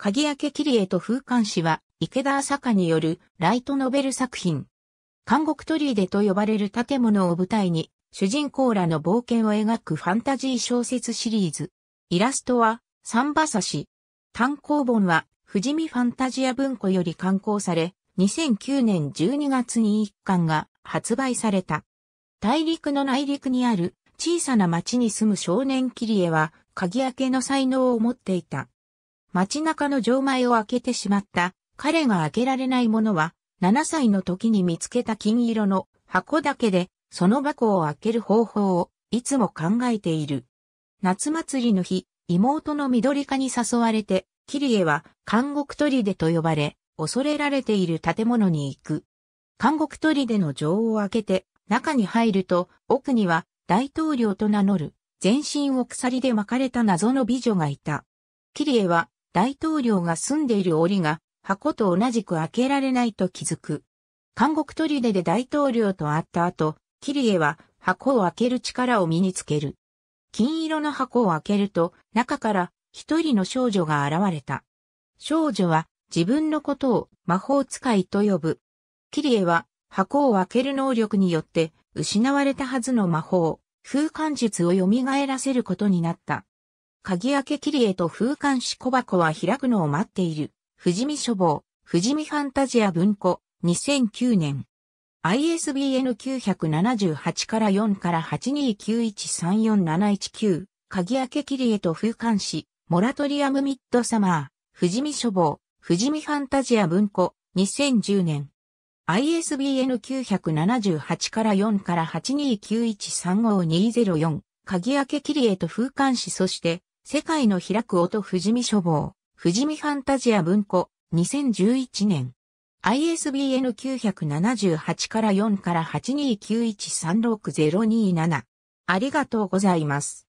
鍵開けキリエと風刊誌は、池田朝香によるライトノベル作品。監獄ーデと呼ばれる建物を舞台に、主人公らの冒険を描くファンタジー小説シリーズ。イラストは、サンバサシ。単行本は、富士見ファンタジア文庫より刊行され、2009年12月に一巻が発売された。大陸の内陸にある小さな町に住む少年キリエは、鍵開けの才能を持っていた。街中の錠前を開けてしまった。彼が開けられないものは、7歳の時に見つけた金色の箱だけで、その箱を開ける方法を、いつも考えている。夏祭りの日、妹の緑化に誘われて、キリエは監獄砦と呼ばれ、恐れられている建物に行く。監獄砦の錠を開けて、中に入ると、奥には大統領と名乗る、全身を鎖で巻かれた謎の美女がいた。キリエは大統領が住んでいる檻が箱と同じく開けられないと気づく。監獄砦で大統領と会った後、キリエは箱を開ける力を身につける。金色の箱を開けると、中から一人の少女が現れた。少女は自分のことを魔法使いと呼ぶ。キリエは箱を開ける能力によって失われたはずの魔法、風間術を蘇らせることになった。鍵開け切り絵と風間紙小箱は開くのを待っている。富士見書房、富士見ファンタジア文庫、2009年。ISBN 978から4から829134719、鍵開け切り絵と風間紙、モラトリアムミッドサマー、富士見書房、富士見ファンタジア文庫、2010年。ISBN 978から4から829135204、鍵開け切り絵と風間紙そして、世界の開く音富士見書房、富士見ファンタジア文庫、2011年。ISBN 978から4から829136027。ありがとうございます。